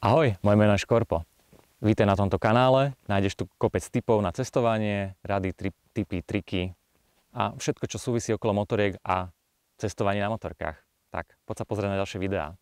Ahoj, moje meno je Škorpo. Víte na tomto kanále, nájdeš tu kopec tipov na cestovanie, rady, tri, tipy, triky a všetko, čo súvisí okolo motoriek a cestovanie na motorkách. Tak, poď sa pozrieť na ďalšie videá.